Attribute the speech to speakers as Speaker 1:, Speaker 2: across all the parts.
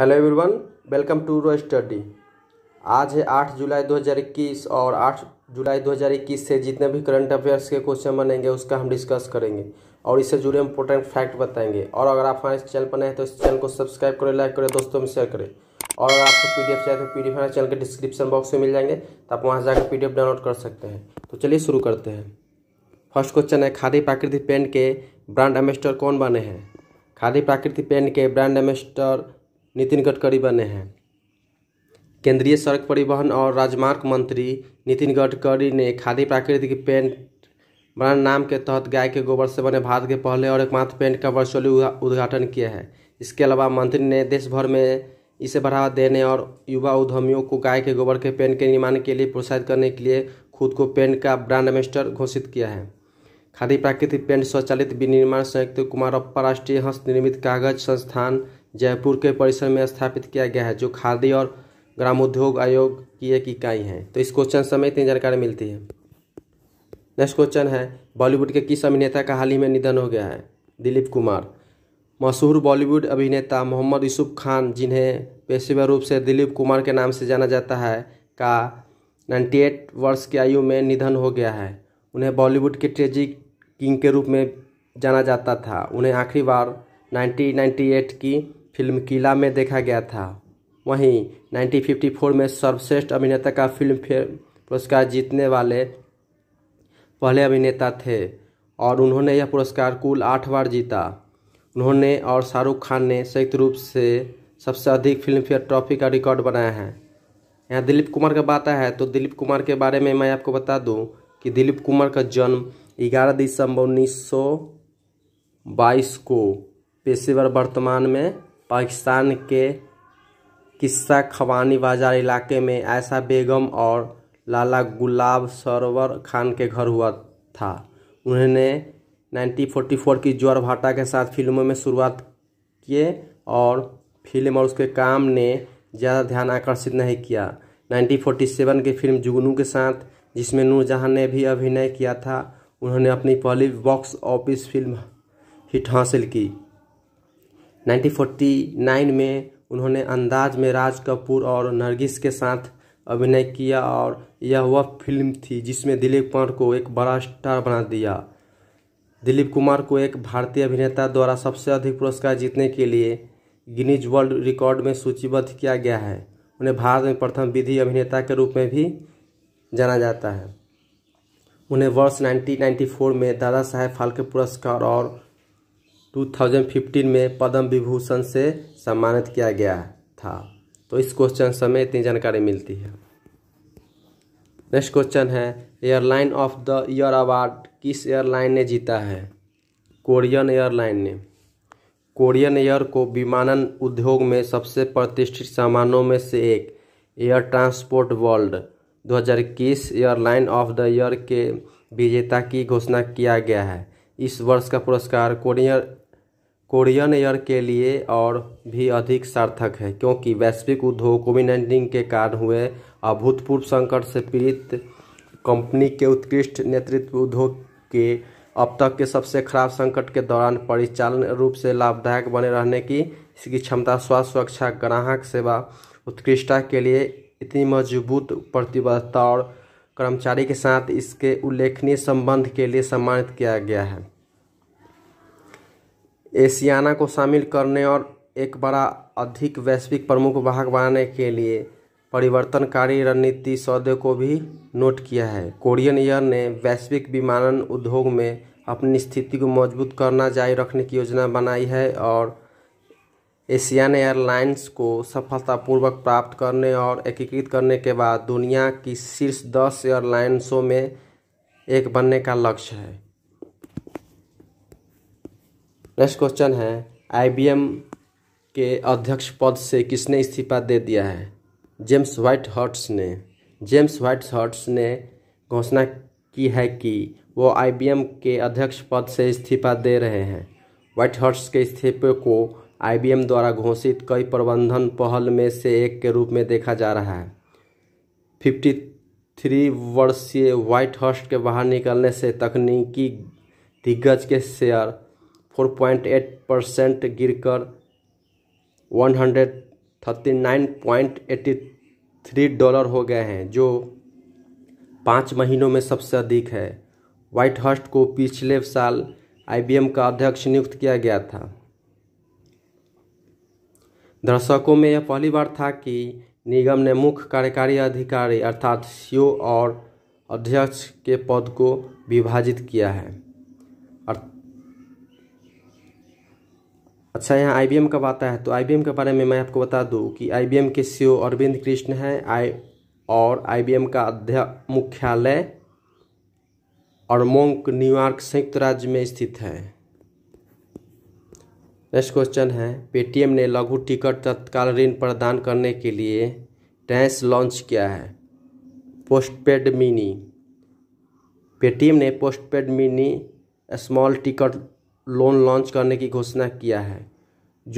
Speaker 1: hello everyone welcome to row study आज है 8 जुलाई 2021 और 8 जुलाई 2021 से जितने भी करंट अफेयर्स के क्वेश्चन बनेंगे उसका हम डिस्कस करेंगे और इससे जुड़े इंपॉर्टेंट फैक्ट बताएंगे और अगर आप हमारे इस चैनल पर नए तो इस चैनल को सब्सक्राइब करें लाइक करें दोस्तों में शेयर करें और अगर आपको पी डी चाहिए तो पी डी हमारे चैनल के डिस्क्रिप्शन बॉक्स में मिल जाएंगे तो आप वहाँ जाकर पी डाउनलोड कर सकते हैं तो चलिए शुरू करते हैं फर्स्ट क्वेश्चन है खादी प्राकृतिक पेंट के ब्रांड एम्बेस्टर कौन बने हैं खादी प्राकृतिक पेंट के ब्रांड एम्बेस्टर नितिन गडकरी बने हैं केंद्रीय सड़क परिवहन और राजमार्ग मंत्री नितिन गडकरी ने खादी प्राकृतिक पेंट ब्रांड नाम के तहत गाय के गोबर से बने भारत के पहले और एकमात्र पेंट का वर्चुअली उद्घाटन किया है इसके अलावा मंत्री ने देश भर में इसे बढ़ावा देने और युवा उद्यमियों को गाय के गोबर के पेंट के निर्माण के लिए प्रोत्साहित करने के लिए खुद को पेंट का ब्रांड एम्बेस्टर घोषित किया है खादी प्राकृतिक पेंट स्वचालित विनिर्माण संयुक्त कुमारप्पा राष्ट्रीय हस्त निर्मित कागज संस्थान जयपुर के परिसर में स्थापित किया गया है जो खादी और ग्रामोद्योग आयोग की एक इकाई है तो इस क्वेश्चन समय इतनी जानकारी मिलती है नेक्स्ट क्वेश्चन है बॉलीवुड के किस अभिनेता का हाल ही में निधन हो गया है दिलीप कुमार मशहूर बॉलीवुड अभिनेता मोहम्मद यूसुफ खान जिन्हें पेशेवर रूप से दिलीप कुमार के नाम से जाना जाता है का 98 वर्ष की आयु में निधन हो गया है उन्हें बॉलीवुड के ट्रेजिक किंग के रूप में जाना जाता था उन्हें आखिरी बार 1998 की फिल्म किला में देखा गया था वहीं 1954 में सर्वश्रेष्ठ अभिनेता का फिल्म फेयर पुरस्कार जीतने वाले पहले अभिनेता थे और उन्होंने यह पुरस्कार कुल आठ बार जीता उन्होंने और शाहरुख खान ने संयुक्त रूप से सबसे अधिक फिल्म फेयर ट्रॉफी का रिकॉर्ड बनाया है यहाँ दिलीप कुमार का बात है तो दिलीप कुमार के बारे में मैं आपको बता दूँ कि दिलीप कुमार का जन्म ग्यारह दिसंबर उन्नीस को पेशेवर वर्तमान में पाकिस्तान के किस्सा खवानी बाजार इलाके में आयशा बेगम और लाला गुलाब सरोवर खान के घर हुआ था उन्होंने 1944 की ज्वर भाटा के साथ फिल्मों में शुरुआत किए और फिल्म और उसके काम ने ज़्यादा ध्यान आकर्षित नहीं किया 1947 की फिल्म जुगनू के साथ जिसमें नूरजहाँ ने भी अभिनय किया था उन्होंने अपनी पहली बॉक्स ऑफिस फिल्म हिट हासिल की 1949 में उन्होंने अंदाज में राज कपूर और नरगिस के साथ अभिनय किया और यह वह फिल्म थी जिसमें दिलीप कुमार को एक बड़ा स्टार बना दिया दिलीप कुमार को एक भारतीय अभिनेता द्वारा सबसे अधिक पुरस्कार जीतने के लिए गिनीज वर्ल्ड रिकॉर्ड में सूचीबद्ध किया गया है उन्हें भारत में प्रथम विधि अभिनेता के रूप में भी जाना जाता है उन्हें वर्ष 1994 में दादा साहेब फाल्के पुरस्कार और 2015 में पद्म विभूषण से सम्मानित किया गया था तो इस क्वेश्चन समय इतनी जानकारी मिलती है नेक्स्ट क्वेश्चन है airline of the year award किस एयरलाइन ने जीता है कोरियन एयरलाइन ने कोरियन एयर को विमानन उद्योग में सबसे प्रतिष्ठित सामानों में से एक air transport world 2021 airline of the year के विजेता की घोषणा किया गया है इस वर्ष का पुरस्कार कोरियर कोरियन ईयर के लिए और भी अधिक सार्थक है क्योंकि वैश्विक उद्योग कोविड नाइन्टीन के कारण हुए अभूतपूर्व संकट से पीड़ित कंपनी के उत्कृष्ट नेतृत्व उद्योग के अब तक के सबसे खराब संकट के दौरान परिचालन रूप से लाभदायक बने रहने की इसकी क्षमता स्वास्थ्य सुरक्षा ग्राहक सेवा उत्कृष्टता के लिए इतनी मजबूत प्रतिबद्धता और कर्मचारी के साथ इसके उल्लेखनीय संबंध के लिए सम्मानित किया गया है एशियाना को शामिल करने और एक बड़ा अधिक वैश्विक प्रमुख भाग बनाने के लिए परिवर्तनकारी रणनीति सौदे को भी नोट किया है कोरियन एयर ने वैश्विक विमानन उद्योग में अपनी स्थिति को मजबूत करना जारी रखने की योजना बनाई है और एशियन एयरलाइंस को सफलतापूर्वक प्राप्त करने और एकीकृत करने के बाद दुनिया की शीर्ष दस एयरलाइंसों में एक बनने का लक्ष्य है नेक्स्ट क्वेश्चन है आईबीएम के अध्यक्ष पद से किसने इस्तीफा दे दिया है जेम्स व्हाइट हर्ट्स ने जेम्स व्हाइट हर्ट्स ने घोषणा की है कि वो आईबीएम के अध्यक्ष पद से इस्तीफा दे रहे हैं वाइट हर्ट्स के इस्तीफे को आईबीएम द्वारा घोषित कई प्रबंधन पहल में से एक के रूप में देखा जा रहा है फिफ्टी थ्री वर्षीय व्हाइट हाउस के बाहर निकलने से तकनीकी दिग्गज के शेयर 4.8 परसेंट गिर कर वन डॉलर हो गए हैं जो पाँच महीनों में सबसे अधिक है व्हाइट हॉस्ट को पिछले साल आईबीएम का अध्यक्ष नियुक्त किया गया था दर्शकों में यह पहली बार था कि निगम ने मुख्य कार्यकारी अधिकारी अर्थात सीओ और अध्यक्ष के पद को विभाजित किया है अच्छा यहाँ आई का बात है तो आई के बारे में मैं आपको बता दूँ कि आई के सी अरविंद कृष्ण हैं आई और आई का अध्यक्ष मुख्यालय और मोंक न्यूयॉर्क संयुक्त राज्य में स्थित है नेक्स्ट क्वेश्चन है पेटीएम ने लघु टिकट तत्काल ऋण प्रदान करने के लिए टैंस लॉन्च किया है पोस्टपेड मिनी पेटीएम ने postpaid mini small ticket loan launch करने की घोषणा किया है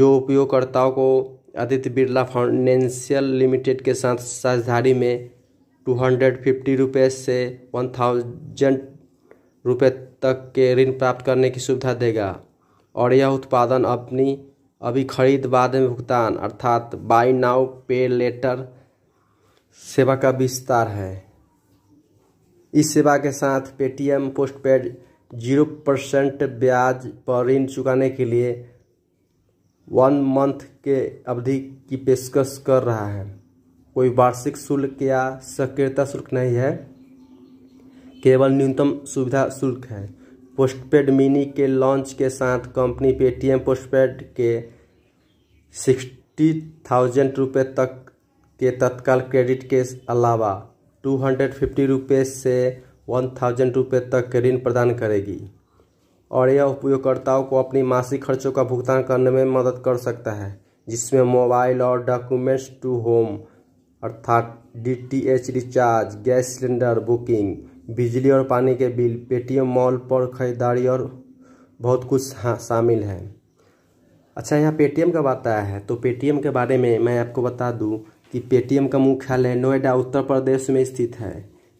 Speaker 1: जो उपयोगकर्ताओं को आदित्य बिरला फाइनेंशियल लिमिटेड के साथ साझेदारी में टू हंड्रेड फिफ्टी रुपये से वन थाउजेंड रुपये तक के ऋण प्राप्त करने की सुविधा देगा और यह उत्पादन अपनी अभी खरीद बाद में भुगतान अर्थात बाई नाउ पे लेटर सेवा का विस्तार है इस सेवा के साथ पेटीएम पोस्टपेड जीरो परसेंट ब्याज पर ऋण चुकाने के लिए वन मंथ के अवधि की पेशकश कर रहा है कोई वार्षिक शुल्क या सक्रियता शुल्क नहीं है केवल न्यूनतम सुविधा शुल्क है पोस्टपेड मिनी के लॉन्च के साथ कंपनी पेटीएम पोस्टपेड के सिक्सटी थाउजेंड रुपये तक के तत्काल क्रेडिट के अलावा टू हंड्रेड फिफ्टी रुपये से वन थाउजेंड रुपये तक के ऋण प्रदान करेगी और यह उपयोगकर्ताओं को अपनी मासिक खर्चों का भुगतान करने में मदद कर सकता है जिसमें मोबाइल और डॉक्यूमेंट्स टू होम अर्थात D T H recharge gas cylinder booking बिजली और पानी के बिल पेटीएम मॉल पर खरीदारी और बहुत कुछ हाँ शामिल है अच्छा यहाँ पेटीएम का बात आया है तो पेटीएम के बारे में मैं आपको बता दूँ कि पेटीएम का मुख्यालय नोएडा उत्तर प्रदेश में स्थित है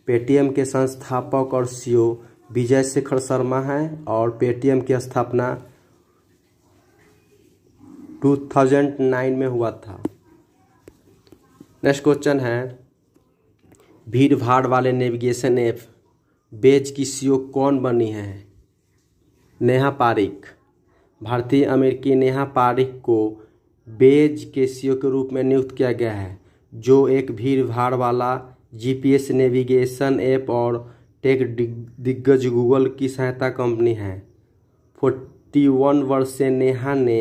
Speaker 1: पेटीएम के संस्थापक और सी विजय शेखर शर्मा हैं और पेटीएम की स्थापना 2009 में हुआ था नेक्स्ट क्वेश्चन है भीड़ भाड़ वाले नेविगेशन ऐप बेच की सीओ कौन बनी है नेहा पारिक भारतीय अमेरिकी नेहा पारिक को बेज के सीओ के रूप में नियुक्त किया गया है जो एक भीड़ भाड़ वाला जीपीएस नेविगेशन ऐप और टेक दिग्गज गूगल की सहायता कंपनी है फोर्टी वन वर्ष से नेहा ने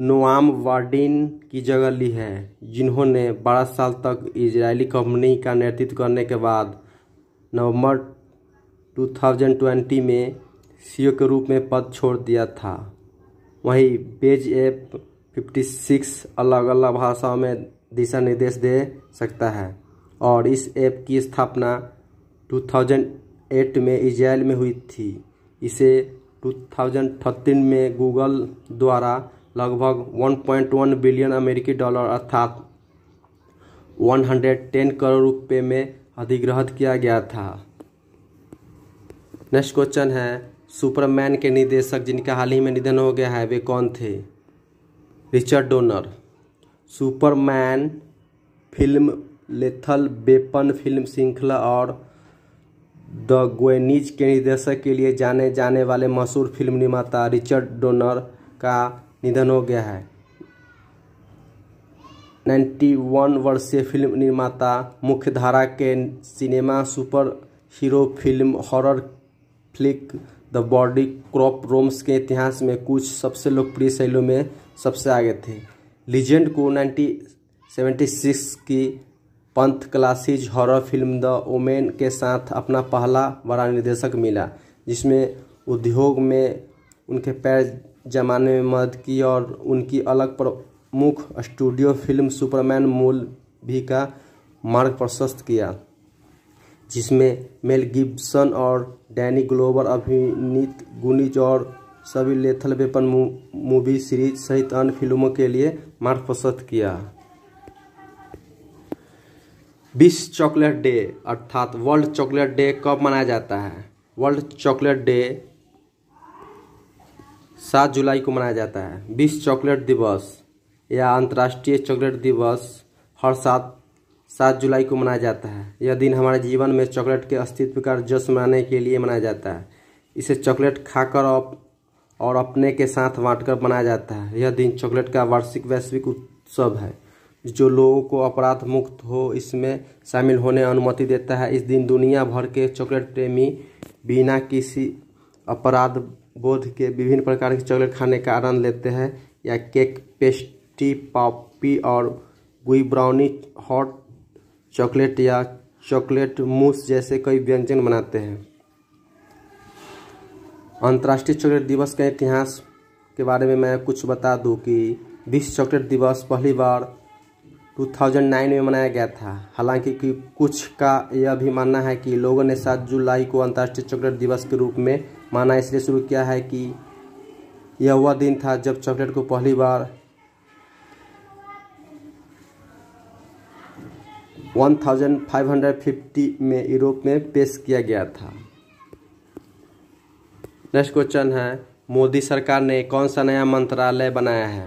Speaker 1: नोआम वार्डिन की जगह ली है जिन्होंने बारह साल तक इजरायली कंपनी का नेतृत्व करने के बाद नवंबर 2020 में सीईओ e के रूप में पद छोड़ दिया था वहीं पेज एप 56 अलग अलग भाषाओं में दिशा निर्देश दे सकता है और इस ऐप की स्थापना 2008 में इजराइल में हुई थी इसे 2013 में गूगल द्वारा लगभग 1.1 बिलियन अमेरिकी डॉलर अर्थात 110 करोड़ रुपए में अधिग्रहित किया गया था नेक्स्ट क्वेश्चन है सुपरमैन के निर्देशक जिनका हाल ही में निधन हो गया है वे कौन थे Richard Donner Superman film Lethal Weapon film श्रृंखला और द गोएनिज के निर्देशक के लिए जाने जाने वाले मशहूर फिल्म निर्माता रिचर्ड डोनर का निधन हो गया है 91 वर्षीय फिल्म निर्माता मुख्यधारा के cinema superhero film horror flick the body क्रॉप रोम्स के इतिहास में कुछ सबसे लोकप्रिय शैलियों में सबसे आगे थे लीजेंड को 1976 की पंथ classic horror film the Omen के साथ अपना पहला बड़ा निर्देशक मिला जिसमें उद्योग में उनके पैर जमाने में मदद की और उनकी अलग प्रमुख स्टूडियो फिल्म सुपरमैन मूल भी का मार्ग प्रशस्त किया जिसमें मेल गिब्सन और डैनी ग्लोवर अभिनीत गुनीज और सभी लेथल वेपन मूवी सीरीज सहित अन्य फिल्मों के लिए मार्ग प्रशस्त किया विश्व चॉकलेट डे अर्थात वर्ल्ड चॉकलेट डे कब मनाया जाता है वर्ल्ड चॉकलेट डे सात जुलाई को मनाया जाता है विश्व चॉकलेट दिवस या अंतर्राष्ट्रीय चॉकलेट दिवस हर सात सात जुलाई को मनाया जाता है यह दिन हमारे जीवन में चॉकलेट के अस्तित्व का जश्न मनाने के लिए मनाया जाता है इसे चॉकलेट खाकर और अपने के साथ बांटकर मनाया जाता है यह दिन चॉकलेट का वार्षिक वैश्विक उत्सव है जो लोगों को अपराध मुक्त हो इसमें शामिल होने अनुमति देता है इस दिन दुनिया भर के चॉकलेट प्रेमी बिना किसी अपराध बोध के विभिन्न प्रकार के चॉकलेट खाने का आनंद लेते हैं या केक पेस्ट्री पॉपी और गुई ब्राउनी हॉट चॉकलेट या चॉकलेट मूस जैसे कई व्यंजन बनाते हैं अंतर्राष्ट्रीय चॉकलेट दिवस के इतिहास के बारे में मैं कुछ बता दूं कि विश्व चॉकलेट दिवस पहली बार 2009 में मनाया गया था हालांकि कि कुछ का यह भी मानना है कि लोगों ने 7 जुलाई को अंतर्राष्ट्रीय चॉकलेट दिवस के रूप में माना इसलिए शुरू किया है कि यह वह दिन था जब चॉकलेट को पहली बार 1550 में यूरोप में पेश किया गया था नेक्स्ट क्वेश्चन है मोदी सरकार ने कौन सा नया मंत्रालय बनाया है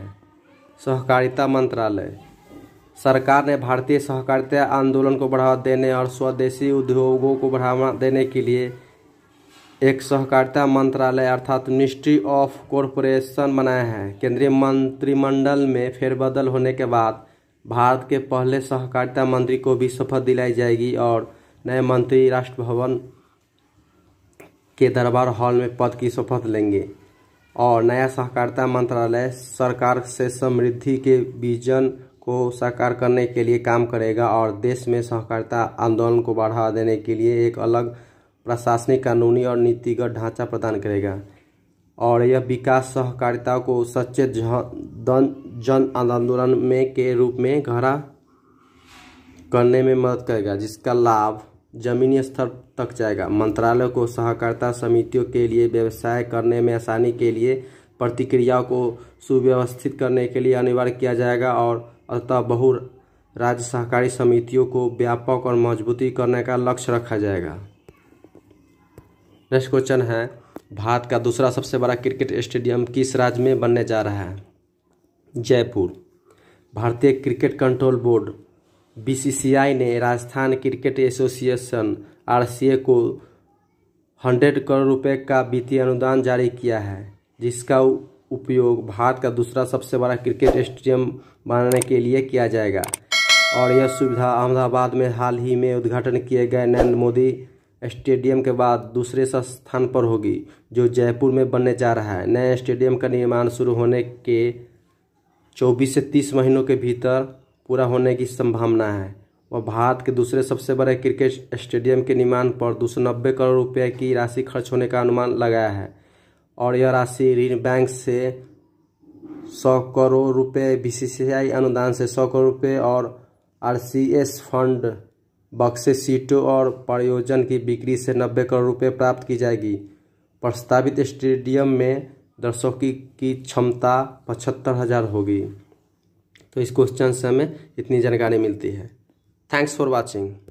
Speaker 1: सहकारिता मंत्रालय सरकार ने भारतीय सहकारिता आंदोलन को बढ़ावा देने और स्वदेशी उद्योगों को बढ़ावा देने के लिए एक सहकारिता मंत्रालय अर्थात मिनिस्ट्री ऑफ कॉरपोरेशन बनाया है केंद्रीय मंत्रिमंडल में फेरबदल होने के बाद भारत के पहले सहकारिता मंत्री को भी शपथ दिलाई जाएगी और नए मंत्री राष्ट्र भवन के दरबार हॉल में पद की शपथ लेंगे और नया सहकारिता मंत्रालय सरकार से समृद्धि के विजन को साकार करने के लिए काम करेगा और देश में सहकारिता आंदोलन को बढ़ावा देने के लिए एक अलग प्रशासनिक कानूनी और नीतिगत ढांचा प्रदान करेगा और यह विकास सहकारिता को सच्चे जन आंदोलन में के रूप में गहरा करने में मदद करेगा जिसका लाभ जमीनी स्तर तक जाएगा मंत्रालय को सहकारिता समितियों के लिए व्यवसाय करने में आसानी के लिए प्रतिक्रियाओं को सुव्यवस्थित करने के लिए अनिवार्य किया जाएगा और अतः बहु राज्य सहकारी समितियों को व्यापक और मजबूती करने का लक्ष्य रखा जाएगा नेक्स्ट क्वेश्चन है भारत का दूसरा सबसे बड़ा क्रिकेट स्टेडियम किस राज्य में बनने जा रहा है जयपुर भारतीय क्रिकेट कंट्रोल बोर्ड बीसीसीआई ने राजस्थान क्रिकेट एसोसिएशन आरसीए को हंड्रेड करोड़ रुपए का वित्तीय अनुदान जारी किया है जिसका उपयोग भारत का दूसरा सबसे बड़ा क्रिकेट स्टेडियम बनाने के लिए किया जाएगा और यह सुविधा अहमदाबाद में हाल ही में उद्घाटन किए गए नरेंद्र मोदी स्टेडियम के बाद दूसरे स्थान पर होगी जो जयपुर में बनने जा रहा है नए स्टेडियम का निर्माण शुरू होने के 24 से 30 महीनों के भीतर पूरा होने की संभावना है वह भारत के दूसरे सबसे बड़े क्रिकेट स्टेडियम के निर्माण पर दो करोड़ रुपये की राशि खर्च होने का अनुमान लगाया है और यह राशि ऋण बैंक से सौ करोड़ रुपये बीसीसीआई अनुदान से सौ करोड़ रुपये और आरसीएस फंड बक्से सीटों और प्रयोजन की बिक्री से नब्बे करोड़ रुपये प्राप्त की जाएगी प्रस्तावित स्टेडियम में दर्शकों की क्षमता पचहत्तर हज़ार होगी तो इस क्वेश्चन से हमें इतनी जानकारी मिलती है थैंक्स फॉर वॉचिंग